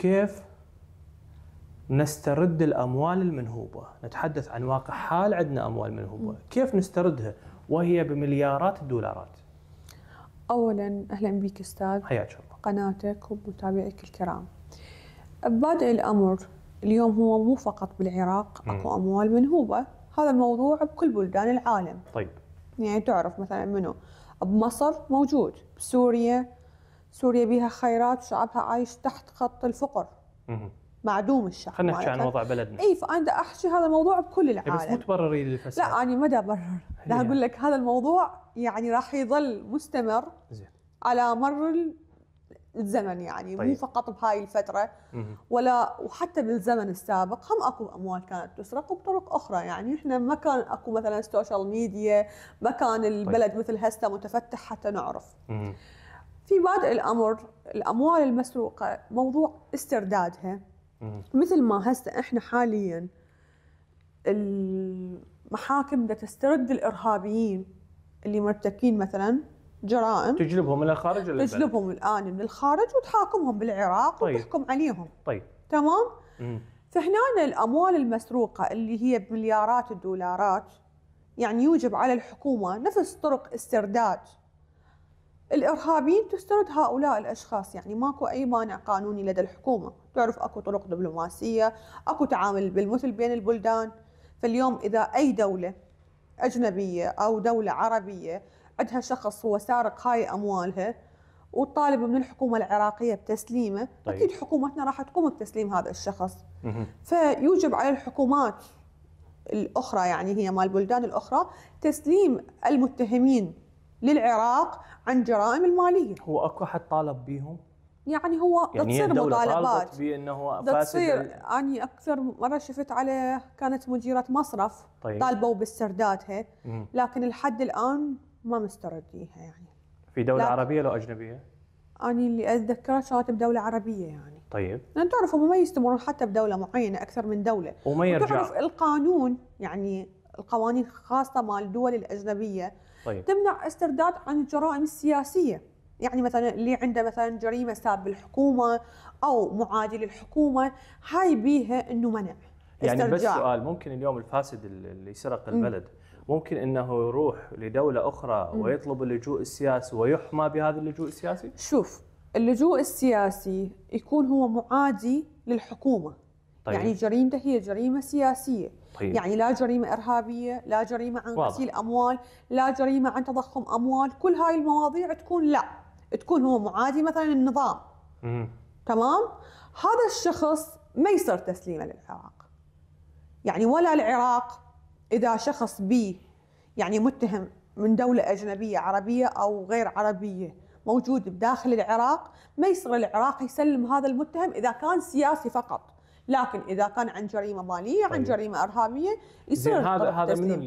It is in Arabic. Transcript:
كيف نسترد الاموال المنهوبه، نتحدث عن واقع حال عندنا اموال منهوبه، كيف نستردها وهي بمليارات الدولارات؟ اولا اهلا بك استاذ حياك الله قناتك ومتابعيك الكرام. بادئ الامر اليوم هو مو فقط بالعراق اكو اموال منهوبه، هذا الموضوع بكل بلدان العالم. طيب. يعني تعرف مثلا منو؟ بمصر موجود، بسوريا سوريا بها خيرات شعبها عايش تحت خط الفقر معدوم الشعب خلينا نحكي عن وضع بلدنا اي فانا احكي هذا الموضوع بكل العالم يعني بس مو تبرري للفساد لا انا ما ابرر لا اقول لك هذا الموضوع يعني راح يظل مستمر زين على مر الزمن يعني طيب. مو فقط بهاي الفترة مم. ولا وحتى بالزمن السابق هم اكو اموال كانت تسرق وبطرق اخرى يعني احنا ما كان اكو مثلا سوشيال ميديا ما كان طيب. البلد طيب. مثل هسه متفتح حتى نعرف مم. في بادئ الامر الاموال المسروقه موضوع استردادها مثل ما هسه احنا حاليا المحاكم بدها تسترد الارهابيين اللي مرتكين مثلا جرائم تجلبهم الى الخارج ولا تجلبهم الان من الخارج وتحاكمهم بالعراق طيب. وتحكم عليهم طيب تمام فهنا الاموال المسروقه اللي هي بمليارات الدولارات يعني يوجب على الحكومه نفس طرق استرداد الارهابيين تسترد هؤلاء الاشخاص يعني ماكو اي مانع قانوني لدى الحكومه تعرف اكو طرق دبلوماسيه اكو تعامل بالمثل بين البلدان فاليوم اذا اي دوله اجنبيه او دوله عربيه عندها شخص هو سارق هاي اموالها وطالب من الحكومه العراقيه بتسليمه طيب. اكيد حكومتنا راح تقوم بتسليم هذا الشخص فيوجب على الحكومات الاخرى يعني هي مال البلدان الاخرى تسليم المتهمين للعراق عن جرائم الماليه هو اكو حد طالب بيهم يعني هو يعني تصير مطالبات بانه فاسد تصير اني يعني اكثر مره شفت على كانت مديره مصرف طيب. طالبوا هيك لكن لحد الان ما مسترديها يعني في دوله عربيه لو اجنبيه؟ اني اللي اتذكره كانت بدوله عربيه يعني طيب لان تعرف هم ما يستمرون حتى بدوله معينه اكثر من دوله وما يرجع تعرف القانون يعني القوانين خاصه مال الدول الاجنبيه طيب. تمنع استرداد عن الجرائم السياسيه يعني مثلا اللي عنده مثلا جريمه ساب الحكومه او معادي للحكومه هاي بيها انه منع يعني استرجاع. بس سؤال ممكن اليوم الفاسد اللي سرق البلد ممكن انه يروح لدوله اخرى ويطلب اللجوء السياسي ويحمى بهذا اللجوء السياسي؟ شوف اللجوء السياسي يكون هو معادي للحكومه يعني طيب. يعني جريمته هي جريمة سياسية طيب. يعني لا جريمة إرهابية لا جريمة عن غسيل أموال لا جريمة عن تضخم أموال كل هاي المواضيع تكون لا تكون هو معادي مثلا النظام مم. تمام هذا الشخص ما يصير تسليمه للعراق يعني ولا العراق إذا شخص بي يعني متهم من دولة أجنبية عربية أو غير عربية موجود بداخل العراق ما يصير العراق يسلم هذا المتهم إذا كان سياسي فقط لكن اذا كان عن جريمه ماليه عن طيب. جريمه ارهابيه يصير هذا هذا من